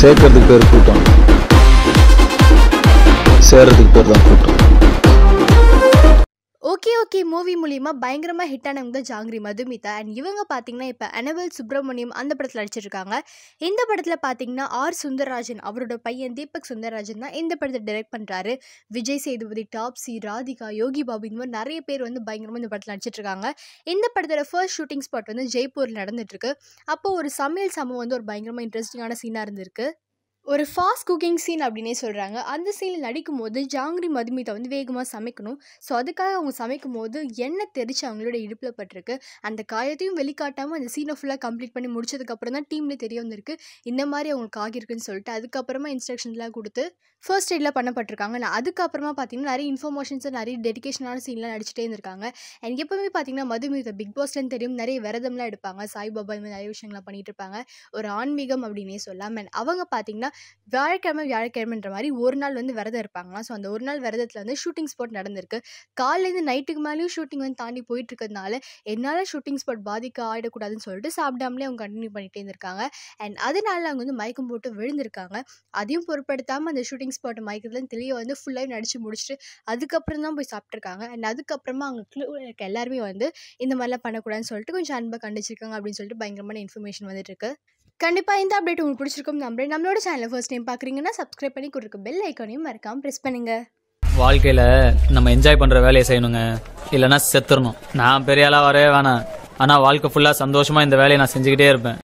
சேர்க்கறதுக்கு பேர் கூட்டம் சேர்கிறதுக்கு பேர் தான் கூட்டம் ஓகே ஓகே மூவி மூலியமாக பயங்கரமாக ஹிட் ஆனவங்க தான் ஜாங்கிரி மதுமிதா அண்ட் இவங்க பார்த்தீங்கன்னா இப்போ அனவல் சுப்ரமணியம் அந்த படத்தில் நடிச்சிருக்காங்க இந்த படத்தில் பார்த்தீங்கன்னா ஆர் சுந்தரராஜன் அவரோட பையன் தீபக் சுந்தரராஜன் தான் இந்த படத்தை டைரக்ட் பண்ணுறாரு விஜய் சேதுபதி டாப்ஸி ராதிகா யோகி பாபு இந்த மாதிரி நிறைய பேர் வந்து பயங்கரமாக இந்த படத்தில் நடிச்சிட்ருக்காங்க இந்த படத்தோட ஃபர்ஸ்ட் ஷூட்டிங் ஸ்பாட் வந்து ஜெய்ப்பூரில் நடந்துட்டுருக்கு அப்போது ஒரு சமையல் சமம் வந்து ஒரு பயங்கரமாக இன்ட்ரெஸ்டிங்கான சீனாக இருந்திருக்கு ஒரு ஃபாஸ்ட் குக்கிங் சீன் அப்படின்னே சொல்கிறாங்க அந்த சீனில் நடிக்கும் போது ஜாங்கிரி மதுமிதா வந்து வேகமாக சமைக்கணும் ஸோ அதுக்காக அவங்க சமைக்கும் போது எண்ணெய் தெரிச்சு அவங்களோட இடுப்பில் பட்டிருக்கு அந்த காயத்தையும் வெளிக்காட்டாமல் அந்த சீனை ஃபுல்லாக கம்ப்ளீட் பண்ணி முடிச்சதுக்கப்புறம் தான் டீம்லேயே தெரிய வந்திருக்கு இந்த மாதிரி அவங்களுக்கு ஆகியிருக்குன்னு சொல்லிட்டு அதுக்கப்புறமா இன்ஸ்ட்ரக்ஷன்லாம் கொடுத்து ஃபர்ஸ்ட் எய்டில் பண்ணப்பட்டிருக்காங்க நான் அதுக்கப்புறமா பார்த்தீங்கன்னா நிறைய இன்ஃபர்மேஷன்ஸை நிறைய டெடிக்கேஷனான சீன்லாம் நடிச்சிட்டே இருந்திருக்காங்க எனக்கு எப்போவுமே பார்த்தீங்கன்னா மதுமிதா பிக் பாஸ்லேருந்து தெரியும் நிறைய விரதம்லாம் எடுப்பாங்க சாய்பாபா இந்த மாதிரி நிறைய விஷயங்கள்லாம் பண்ணிகிட்டு இருப்பாங்க ஒரு ஆன்மீகம் அப்படின்னே சொல்லலாம் அண்ட் அவங்க பார்த்தீங்கன்னா வியாழக்கிழமை வியாழக்கிழமைன்ற மாதிரி ஒரு நாள் வந்து விரதம் இருப்பாங்களாம் ஸோ அந்த ஒரு நாள் விரதத்தில் வந்து ஷூட்டிங் ஸ்பாட் நடந்திருக்கு காலையிலேருந்து நைட்டுக்கு மேலேயும் ஷூட்டிங் வந்து தாண்டி போயிட்டு இருக்கிறதுனால என்னால் ஷூட்டிங் ஸ்பாட் பாதிக்க ஆகிடக்கூடாதுன்னு சொல்லிட்டு சாப்பிடாமலே அவங்க கண்டினியூ பண்ணிட்டே இருந்திருக்காங்க அண்ட் அதனால அவங்க வந்து மயக்கம் போட்டு விழுந்திருக்காங்க அதையும் பொருட்படுத்தாமல் அந்த ஷூட்டிங் ஸ்பாட் மயக்கத்துலேருந்து தெளிய வந்து ஃபுல்லாக நடித்து முடிச்சுட்டு அதுக்கப்புறம் தான் போய் சாப்பிட்ருக்காங்க அண்ட் அதுக்கப்புறமா அவங்க இருக்க எல்லாருமே வந்து இந்த மாதிரிலாம் பண்ணக்கூடாதுன்னு சொல்லிட்டு கொஞ்சம் அன்பாக கண்டிச்சிருக்காங்க அப்படின்னு சொல்லிட்டு பயங்கரமான இன்ஃபர்மேஷன் வந்துட்டு இருக்கு கண்டிப்பாக இந்த அப்டேட் உங்களுக்கு பிடிச்சிருக்கும் நம்ம நம்மளோட சேனல் சேனலை ஃபர்ஸ்ட் டைம் பார்க்குறீங்கன்னா சப்ஸ்கிரைப் பண்ணி கொடுக்க பெல் ஐக்கானையும் மறக்காமல் ப்ரெஸ் பண்ணுங்க வாழ்க்கையில் நம்ம என்ஜாய் பண்ணுற வேலையை செய்யணுங்க இல்லைன்னா செத்துடணும் நான் பெரிய ஆளாக வரவே வேணாம் ஆனால் வாழ்க்கை ஃபுல்லாக சந்தோஷமாக இந்த வேலையை நான் செஞ்சுக்கிட்டே இருப்பேன்